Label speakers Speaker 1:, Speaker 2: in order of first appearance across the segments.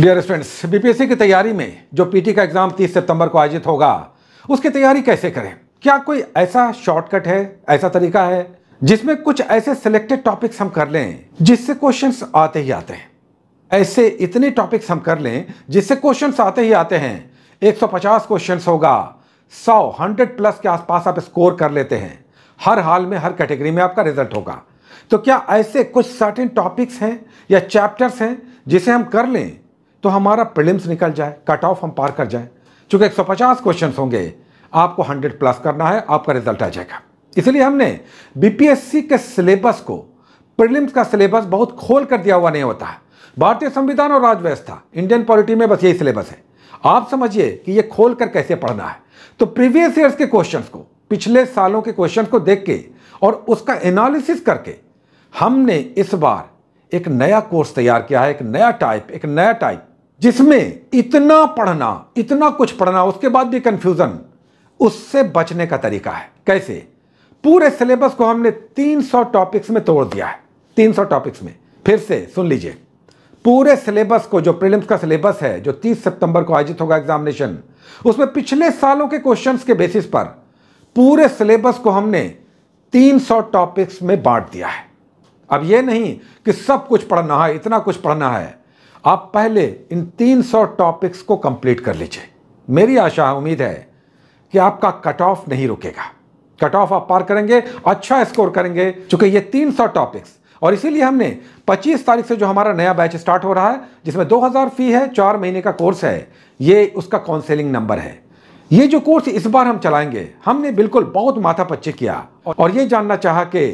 Speaker 1: dear students BPSC की तैयारी में जो पीटी का एग्ज़ाम 30 सितंबर को आयोजित होगा उसकी तैयारी कैसे करें क्या कोई ऐसा शॉर्टकट है ऐसा तरीका है जिसमें कुछ ऐसे सिलेक्टेड टॉपिक्स हम कर लें जिससे क्वेश्चंस आते ही आते हैं ऐसे इतने टॉपिक्स हम कर लें जिससे क्वेश्चंस आते ही आते हैं 150 क्वेश्चंस होगा 100 100 प्लस के आसपास आप स्कोर कर लेते हैं हर हाल में हर कैटेगरी में आपका रिजल्ट होगा तो क्या ऐसे कुछ सर्टिन टॉपिक्स हैं या चैप्टर्स हैं जिसे हम कर लें तो हमारा प्रिलिम्स निकल जाए कट ऑफ हम पार कर जाए चूंकि 150 क्वेश्चंस होंगे आपको 100 प्लस करना है आपका रिजल्ट आ जाएगा इसलिए हमने बीपीएससी के सिलेबस को प्रिलिम्स का सिलेबस बहुत खोल कर दिया हुआ नहीं होता है भारतीय संविधान और राजव्यवस्था इंडियन पॉलिटी में बस यही सिलेबस है आप समझिए कि ये खोल कर कैसे पढ़ना है तो प्रीवियस ईयर्स के क्वेश्चंस को पिछले सालों के क्वेश्चंस को देख के और उसका एनालिसिस करके हमने इस बार एक नया कोर्स तैयार किया है एक नया टाइप एक नया टाइप जिसमें इतना पढ़ना इतना कुछ पढ़ना उसके बाद भी कंफ्यूजन उससे बचने का तरीका है कैसे पूरे सिलेबस को हमने 300 टॉपिक्स में तोड़ दिया है 300 टॉपिक्स में फिर से सुन लीजिए पूरे सिलेबस को जो प्रीलिम्स का सिलेबस है जो 30 सितंबर को आयोजित होगा एग्जामिनेशन उसमें पिछले सालों के क्वेश्चन के बेसिस पर पूरे सिलेबस को हमने तीन टॉपिक्स में बांट दिया है अब यह नहीं कि सब कुछ पढ़ना है इतना कुछ पढ़ना है आप पहले इन 300 टॉपिक्स को कंप्लीट कर लीजिए मेरी आशा उम्मीद है कि आपका कट ऑफ नहीं रुकेगा कट ऑफ आप पार करेंगे अच्छा स्कोर करेंगे चूंकि ये 300 टॉपिक्स और इसीलिए हमने 25 तारीख से जो हमारा नया बैच स्टार्ट हो रहा है जिसमें 2000 फी है चार महीने का कोर्स है ये उसका काउंसिलिंग नंबर है ये जो कोर्स इस बार हम चलाएंगे हमने बिल्कुल बहुत माथा पच्ची किया और ये जानना चाह के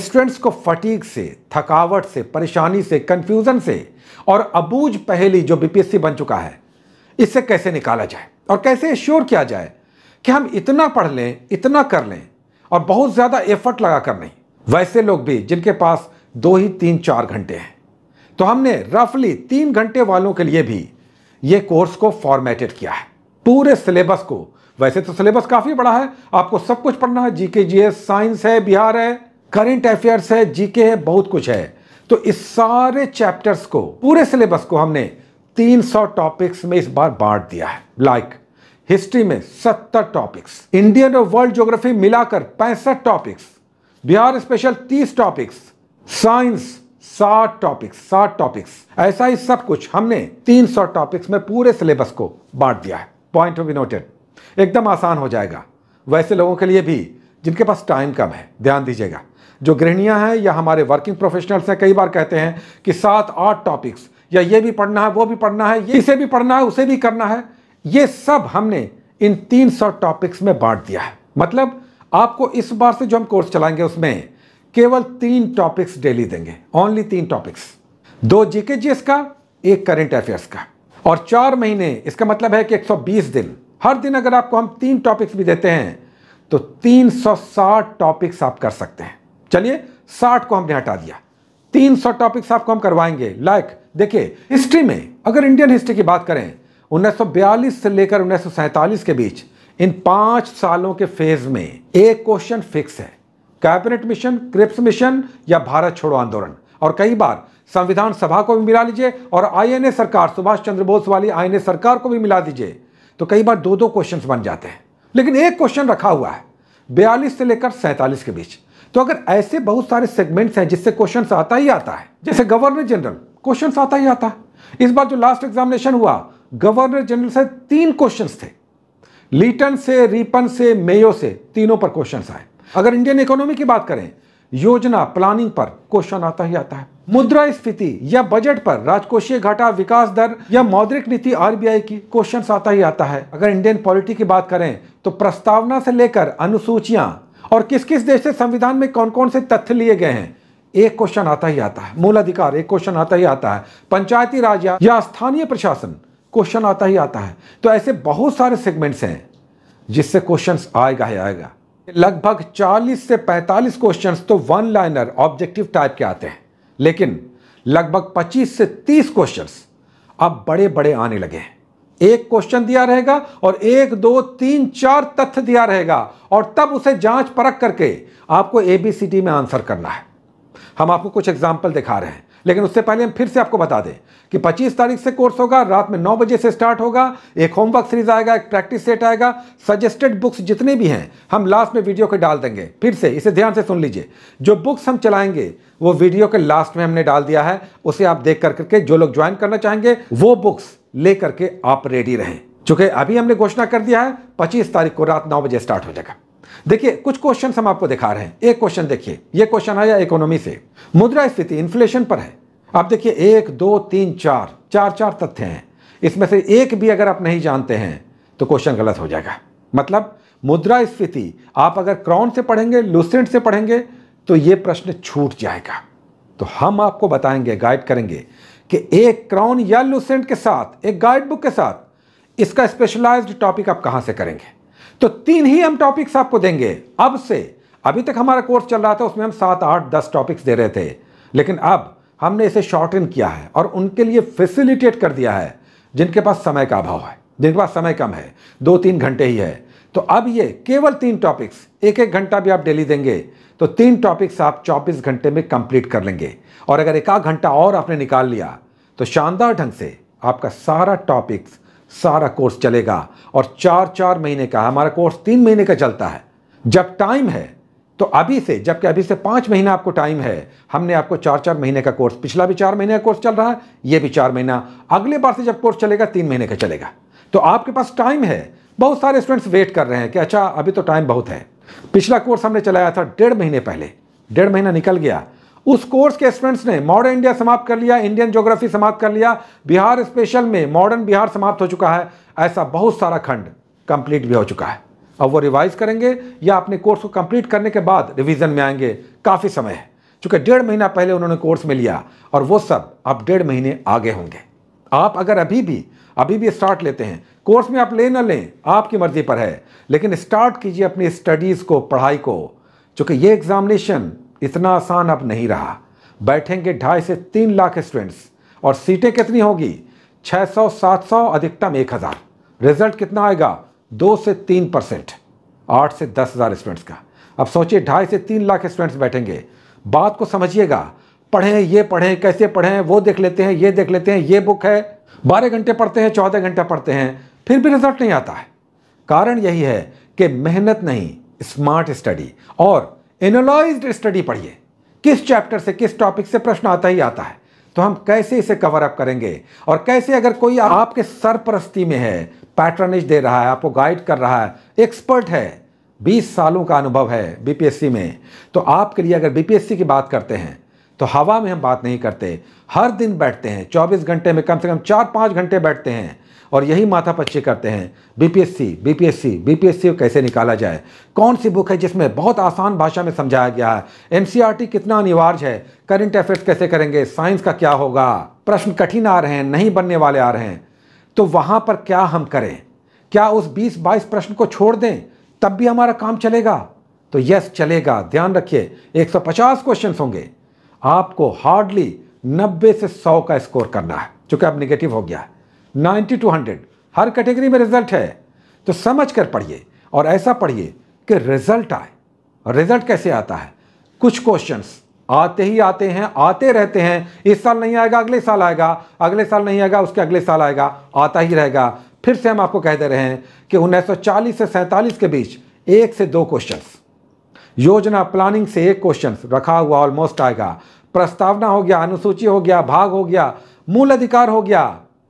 Speaker 1: स्टूडेंट्स को फटीक से थकावट से परेशानी से कंफ्यूजन से और अबूझ पहली जो बीपीएससी बन चुका है इससे कैसे निकाला जाए और कैसे श्योर किया जाए कि हम इतना पढ़ लें इतना कर लें और बहुत ज़्यादा एफर्ट लगा कर नहीं वैसे लोग भी जिनके पास दो ही तीन चार घंटे हैं तो हमने रफली तीन घंटे वालों के लिए भी ये कोर्स को फॉर्मेटेड किया है पूरे सिलेबस को वैसे तो सिलेबस काफ़ी बड़ा है आपको सब कुछ पढ़ना है जीके जीएस साइंस है बिहार है करंट अफेयर्स है जीके है बहुत कुछ है तो इस सारे चैप्टर्स को पूरे सिलेबस को हमने 300 टॉपिक्स में इस बार बांट दिया है लाइक like, हिस्ट्री में 70 टॉपिक्स इंडियन और वर्ल्ड ज्योग्राफी मिलाकर पैंसठ topics Bihar special 30 topics science 60 topics 60 topics ऐसा ही सब कुछ हमने 300 टॉपिक्स में पूरे सिलेबस को बांट दिया है पॉइंट ऑफ नोटेड एकदम आसान हो जाएगा वैसे लोगों के लिए भी जिनके पास टाइम कम है ध्यान दीजिएगा जो गृहणियाँ हैं या हमारे वर्किंग प्रोफेशनल्स हैं कई बार कहते हैं कि सात आठ टॉपिक्स या ये भी पढ़ना है वो भी पढ़ना है ये इसे भी पढ़ना है उसे भी करना है ये सब हमने इन तीन सौ टॉपिक्स में बांट दिया है मतलब आपको इस बार से जो हम कोर्स चलाएंगे उसमें केवल तीन टॉपिक्स डेली देंगे ओनली तीन टॉपिक्स दो जीके जीएस का एक करेंट अफेयर्स का और चार महीने इसका मतलब है कि 120 दिन हर दिन अगर आपको हम तीन टॉपिक्स भी देते हैं तो 360 टॉपिक्स आप कर सकते हैं चलिए साठ को हमने हटा दिया तीन सौ टॉपिक्स आपको हम करवाएंगे लाइक देखिए हिस्ट्री में अगर इंडियन हिस्ट्री की बात करें 1942 से लेकर उन्नीस के बीच इन पांच सालों के फेज में एक क्वेश्चन फिक्स है कैबिनेट मिशन क्रिप्स मिशन या भारत छोड़ो आंदोलन और कई बार संविधान सभा को भी मिला लीजिए और आईएनए सरकार सुभाष चंद्र बोस वाली आईएनए सरकार को भी मिला दीजिए तो कई बार दो दो क्वेश्चन बन जाते हैं लेकिन एक क्वेश्चन रखा हुआ है बयालीस से लेकर सैंतालीस के बीच तो अगर ऐसे बहुत सारे सेगमेंट्स हैं जिससे क्वेश्चन आता ही आता है जैसे गवर्नर जनरल क्वेश्चन आता ही आता है इस बार जो लास्ट एग्जामिनेशन हुआ गवर्नर जनरल से तीन क्वेश्चन थे लीटन से रिपन से मेयो से तीनों पर क्वेश्चन आए अगर इंडियन इकोनॉमी की बात करें योजना प्लानिंग पर क्वेश्चन आता ही आता है मुद्रा स्फीति या बजट पर राजकोषीय घाटा विकास दर या मौद्रिक नीति आरबीआई की क्वेश्चन आता ही आता है अगर इंडियन पॉलिटी की बात करें तो प्रस्तावना से लेकर अनुसूचियां और किस किस देश से संविधान में कौन कौन से तथ्य लिए गए हैं एक क्वेश्चन आता ही आता है मूल अधिकार एक क्वेश्चन आता ही आता है पंचायती राज या स्थानीय प्रशासन क्वेश्चन आता ही आता है तो ऐसे बहुत सारे सेगमेंट्स हैं जिससे क्वेश्चन आएगा ही आएगा लगभग 40 से 45 क्वेश्चन तो वन लाइनर ऑब्जेक्टिव टाइप के आते हैं लेकिन लगभग 25 से 30 क्वेश्चन अब बड़े बड़े आने लगे हैं एक क्वेश्चन दिया रहेगा और एक दो तीन चार तथ्य दिया रहेगा और तब उसे जांच परख करके आपको ए बी सी डी में आंसर करना है हम आपको कुछ एग्जाम्पल दिखा रहे हैं लेकिन उससे पहले हम फिर से आपको बता दें कि 25 तारीख से कोर्स होगा रात में 9 बजे से स्टार्ट होगा एक होमवर्क सीरीज आएगा एक प्रैक्टिस सेट आएगा सजेस्टेड बुक्स जितने भी हैं हम लास्ट में वीडियो के डाल देंगे फिर से इसे ध्यान से सुन लीजिए जो बुक्स हम चलाएंगे वो वीडियो के लास्ट में हमने डाल दिया है उसे आप देख कर करके जो लोग ज्वाइन करना चाहेंगे वो बुक्स लेकर के आप रेडी रहें चूंकि अभी हमने घोषणा कर दिया है पच्चीस तारीख को रात नौ बजे स्टार्ट हो जाएगा देखिए कुछ क्वेश्चन हम आपको दिखा रहे हैं एक क्वेश्चन देखिए ये क्वेश्चन आया इकोनॉमी से मुद्रा स्थिति इन्फ्लेशन पर है आप देखिए एक दो तीन चार चार चार तथ्य हैं इसमें से एक भी अगर आप नहीं जानते हैं तो क्वेश्चन गलत हो जाएगा मतलब मुद्रा स्फीति आप अगर क्रॉन से पढ़ेंगे लूसेंट से पढ़ेंगे तो ये प्रश्न छूट जाएगा तो हम आपको बताएंगे गाइड करेंगे कि एक क्राउन या लूसेंट के साथ एक गाइड बुक के साथ इसका स्पेशलाइज्ड टॉपिक आप कहां से करेंगे तो तीन ही हम टॉपिक्स आपको देंगे अब से अभी तक हमारा कोर्स चल रहा था उसमें हम सात आठ दस टॉपिक्स दे रहे थे लेकिन अब हमने इसे शॉर्ट इन किया है और उनके लिए फैसिलिटेट कर दिया है जिनके पास समय का अभाव है जिनके पास समय कम है दो तीन घंटे ही है तो अब ये केवल तीन टॉपिक्स एक एक घंटा भी आप डेली देंगे तो तीन टॉपिक्स आप 24 घंटे में कंप्लीट कर लेंगे और अगर एक आध घंटा और आपने निकाल लिया तो शानदार ढंग से आपका सारा टॉपिक्स सारा कोर्स चलेगा और चार चार महीने का हमारा कोर्स तीन महीने का चलता है जब टाइम है तो अभी से जबकि अभी से पांच महीना आपको टाइम है हमने आपको चार चार महीने का कोर्स पिछला भी चार महीने का कोर्स चल रहा है यह भी चार महीना अगले बार से जब कोर्स चलेगा तीन महीने का चलेगा तो आपके पास टाइम है बहुत सारे स्टूडेंट्स वेट कर रहे हैं कि अच्छा अभी तो टाइम बहुत है पिछला कोर्स हमने चलाया था डेढ़ महीने पहले डेढ़ महीना निकल गया उस कोर्स के स्टूडेंट्स ने मॉडर्न इंडिया समाप्त कर लिया इंडियन ज्योग्राफी समाप्त कर लिया बिहार स्पेशल में मॉडर्न बिहार समाप्त हो चुका है ऐसा बहुत सारा खंड कंप्लीट भी हो चुका है अब वो रिवाइज करेंगे या अपने कोर्स को कंप्लीट करने के बाद रिवीजन में आएंगे काफ़ी समय है चूंकि डेढ़ महीना पहले उन्होंने कोर्स में लिया और वो सब अब डेढ़ महीने आगे होंगे आप अगर अभी भी अभी भी स्टार्ट लेते हैं कोर्स में आप ले ना लें आपकी मर्ज़ी पर है लेकिन स्टार्ट कीजिए अपनी स्टडीज़ को पढ़ाई को चूंकि ये एग्जामिनेशन इतना आसान अब नहीं रहा बैठेंगे ढाई से तीन लाख स्टूडेंट्स और सीटें कितनी होगी 600 700 अधिकतम 1000 रिजल्ट कितना आएगा दो से तीन परसेंट आठ से दस हज़ार स्टूडेंट्स का अब सोचिए ढाई से तीन लाख स्टूडेंट्स बैठेंगे बात को समझिएगा पढ़ें ये पढ़ें कैसे पढ़ें वो देख लेते हैं ये देख लेते हैं ये बुक है बारह घंटे पढ़ते हैं चौदह घंटे पढ़ते हैं फिर भी रिजल्ट नहीं आता है कारण यही है कि मेहनत नहीं स्मार्ट स्टडी और एनालाइज्ड स्टडी पढ़िए किस चैप्टर से किस टॉपिक से प्रश्न आता ही आता है तो हम कैसे इसे कवर अप करेंगे और कैसे अगर कोई आपके सरपरस्ती में है पैटर्नेज दे रहा है आपको गाइड कर रहा है एक्सपर्ट है 20 सालों का अनुभव है बीपीएससी में तो आपके लिए अगर बीपीएससी की बात करते हैं तो हवा में हम बात नहीं करते हर दिन बैठते हैं 24 घंटे में कम से कम चार पाँच घंटे बैठते हैं और यही माथा पच्ची करते हैं बीपीएससी बीपीएससी बीपीएससी कैसे निकाला जाए कौन सी बुक है जिसमें बहुत आसान भाषा में समझाया गया है एनसीईआरटी कितना अनिवार्य है करंट अफेयर्स कैसे करेंगे साइंस का क्या होगा प्रश्न कठिन आ रहे हैं नहीं बनने वाले आ रहे हैं तो वहाँ पर क्या हम करें क्या उस बीस बाईस प्रश्न को छोड़ दें तब भी हमारा काम चलेगा तो यस चलेगा ध्यान रखिए 150 क्वेश्चंस होंगे आपको हार्डली 90 से 100 का स्कोर करना है चूंकि अब निगेटिव हो गया है नाइन्टी टू हंड्रेड हर कैटेगरी में रिजल्ट है तो समझ कर पढ़िए और ऐसा पढ़िए कि रिजल्ट आए रिजल्ट कैसे आता है कुछ क्वेश्चंस आते ही आते हैं आते रहते हैं इस साल नहीं आएगा अगले साल आएगा अगले साल नहीं आएगा उसके अगले साल आएगा आता ही रहेगा फिर से हम आपको कह दे रहे हैं कि 1940 से सैंतालीस के बीच एक से दो क्वेश्चंस योजना प्लानिंग से एक क्वेश्चन रखा हुआ ऑलमोस्ट आएगा प्रस्तावना हो गया अनुसूची हो गया भाग हो गया मूल अधिकार हो गया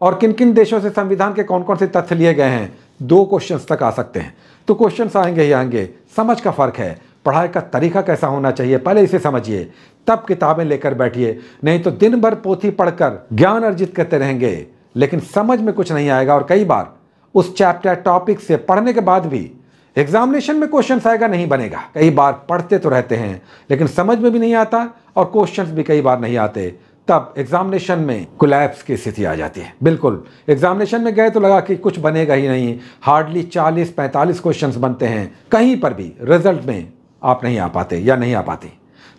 Speaker 1: और किन किन देशों से संविधान के कौन कौन से तथ्य लिए गए हैं दो क्वेश्चन तक आ सकते हैं तो क्वेश्चन आएंगे ही आएंगे समझ का फ़र्क है पढ़ाई का तरीका कैसा होना चाहिए पहले इसे समझिए तब किताबें लेकर बैठिए नहीं तो दिन भर पोथी पढ़कर ज्ञान अर्जित करते रहेंगे लेकिन समझ में कुछ नहीं आएगा और कई बार उस चैप्टर टॉपिक से पढ़ने के बाद भी एग्जामिनेशन में क्वेश्चन आएगा नहीं बनेगा कई बार पढ़ते तो रहते हैं लेकिन समझ में भी नहीं आता और क्वेश्चन भी कई बार नहीं आते तब एग्जामिनेशन में कोलैप्स की स्थिति आ जाती है बिल्कुल एग्जामिनेशन में गए तो लगा कि कुछ बनेगा ही नहीं हार्डली 40-45 क्वेश्चंस बनते हैं कहीं पर भी रिजल्ट में आप नहीं आ पाते या नहीं आ पाते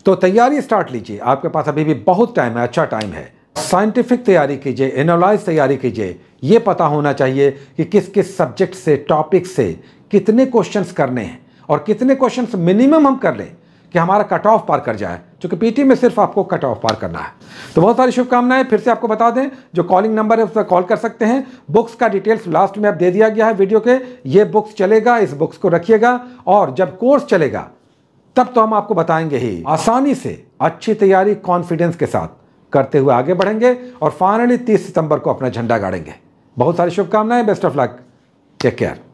Speaker 1: तो तैयारी स्टार्ट लीजिए आपके पास अभी भी बहुत टाइम है अच्छा टाइम है साइंटिफिक तैयारी कीजिए एनालाइज तैयारी कीजिए ये पता होना चाहिए कि किस किस सब्जेक्ट से टॉपिक से कितने क्वेश्चन करने हैं और कितने क्वेश्चन मिनिमम हम कर लें कि हमारा कट ऑफ पार कर जाए चूँकि पीटी में सिर्फ आपको कट ऑफ पार करना है तो बहुत सारी शुभकामनाएं फिर से आपको बता दें जो कॉलिंग नंबर है उस पर कॉल कर सकते हैं बुक्स का डिटेल्स लास्ट में आप दे दिया गया है वीडियो के ये बुक्स चलेगा इस बुक्स को रखिएगा और जब कोर्स चलेगा तब तो हम आपको बताएंगे ही आसानी से अच्छी तैयारी कॉन्फिडेंस के साथ करते हुए आगे बढ़ेंगे और फाइनली तीस सितंबर को अपना झंडा गाड़ेंगे बहुत सारी शुभकामनाएं best of luck take care